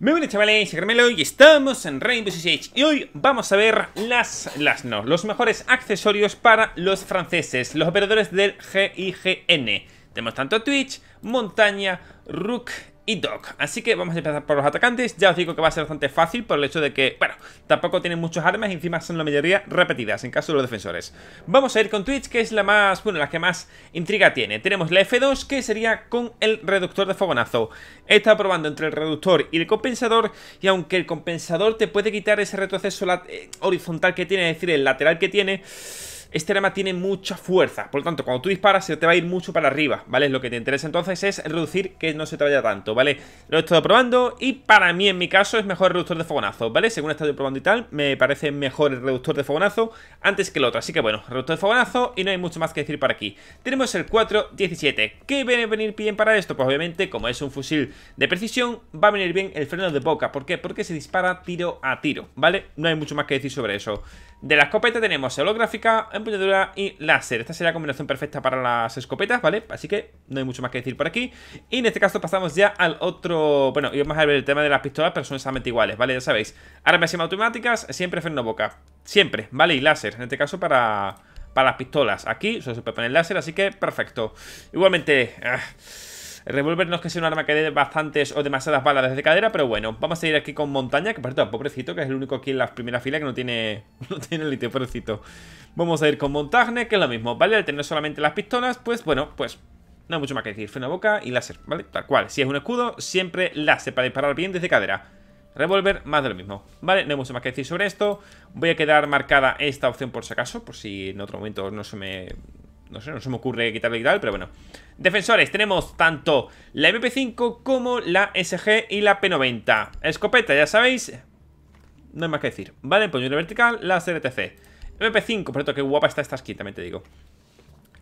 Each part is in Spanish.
Muy buenas chavales, Carmelo y estamos en Rainbow Six Y hoy vamos a ver las, las no, los mejores accesorios para los franceses Los operadores del GIGN Tenemos tanto Twitch, Montaña, Rook y Doc. Así que vamos a empezar por los atacantes. Ya os digo que va a ser bastante fácil por el hecho de que, bueno, tampoco tienen muchos armas y encima son la mayoría repetidas en caso de los defensores. Vamos a ir con Twitch, que es la más, bueno, la que más intriga tiene. Tenemos la F2, que sería con el reductor de fogonazo. He estado probando entre el reductor y el compensador y aunque el compensador te puede quitar ese retroceso eh, horizontal que tiene, es decir, el lateral que tiene este arma tiene mucha fuerza. Por lo tanto, cuando tú disparas se te va a ir mucho para arriba, ¿vale? Lo que te interesa entonces es reducir que no se te vaya tanto, ¿vale? Lo he estado probando y para mí, en mi caso, es mejor el reductor de fogonazo, ¿vale? Según he estado probando y tal, me parece mejor el reductor de fogonazo antes que el otro. Así que bueno, reductor de fogonazo y no hay mucho más que decir para aquí. Tenemos el 417. ¿Qué viene a venir bien para esto? Pues obviamente, como es un fusil de precisión, va a venir bien el freno de boca. ¿Por qué? Porque se dispara tiro a tiro, ¿vale? No hay mucho más que decir sobre eso. De la escopeta tenemos holográfica, empuñadura y láser. Esta sería la combinación perfecta para las escopetas, ¿vale? Así que no hay mucho más que decir por aquí. Y en este caso pasamos ya al otro... Bueno, y vamos a ver el tema de las pistolas, pero son exactamente iguales, ¿vale? Ya sabéis. Armas semiautomáticas, siempre freno boca. Siempre, ¿vale? Y láser, en este caso para... Para las pistolas. Aquí solo se puede poner láser, así que perfecto. Igualmente... Ah. El revólver no es que sea un arma que dé bastantes o demasiadas balas desde cadera, pero bueno, vamos a ir aquí con montaña, que cierto, pobrecito, que es el único aquí en la primera fila que no tiene, no tiene litio, pobrecito. Vamos a ir con montagne, que es lo mismo, ¿vale? Al tener solamente las pistolas, pues bueno, pues no hay mucho más que decir. Freno boca y láser, ¿vale? Tal cual. Si es un escudo, siempre láser para disparar bien desde cadera. Revolver, más de lo mismo. Vale, no hay mucho más que decir sobre esto. Voy a quedar marcada esta opción por si acaso, por si en otro momento no se me no sé, no se me ocurre quitarle y tal, pero bueno. Defensores, tenemos tanto la MP5 como la SG y la P90. Escopeta, ya sabéis. No hay más que decir. Vale, puñuelo pues vertical, la CRTC. MP5, por cierto, qué guapa está esta skin, también te digo.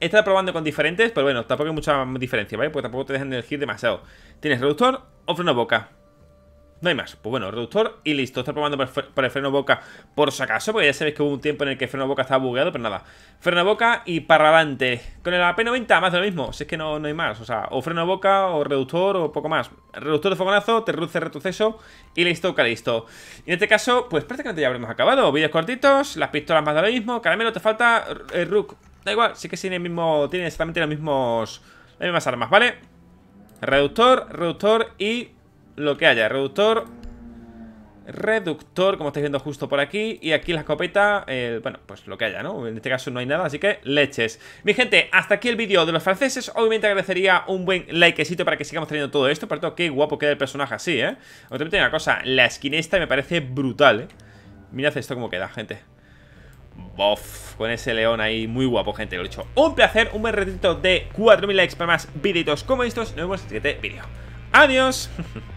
He estado probando con diferentes, pero bueno, tampoco hay mucha diferencia, ¿vale? Porque tampoco te dejan elegir demasiado. Tienes reductor o freno boca. No hay más. Pues bueno, reductor y listo. Estoy probando por el freno boca por si acaso, porque ya sabéis que hubo un tiempo en el que el freno boca estaba bugueado, pero nada. Freno boca y para adelante. Con el AP90 más de lo mismo. Si es que no, hay más. O sea, o freno boca o reductor o poco más. Reductor de fogonazo, te reduce retroceso y listo, que listo. Y en este caso, pues prácticamente ya habremos acabado. Vídeos cortitos, las pistolas más de lo mismo. Caramelo, te falta el Rook. Da igual, sí que tiene, el mismo, tiene exactamente los mismos, las mismas armas, ¿vale? Reductor, reductor y lo que haya. Reductor, reductor, como estáis viendo justo por aquí. Y aquí la escopeta, eh, bueno, pues lo que haya, ¿no? En este caso no hay nada, así que leches. Mi gente, hasta aquí el vídeo de los franceses. Obviamente agradecería un buen likecito para que sigamos teniendo todo esto. Por todo qué guapo queda el personaje así, ¿eh? Otra una cosa, la esquina esta me parece brutal, ¿eh? Mirad esto como queda, gente. Bof, con ese león ahí muy guapo, gente, lo he dicho. Un placer, un buen retrito de 4.000 likes para más videitos como estos. Nos vemos en el siguiente vídeo. ¡Adiós!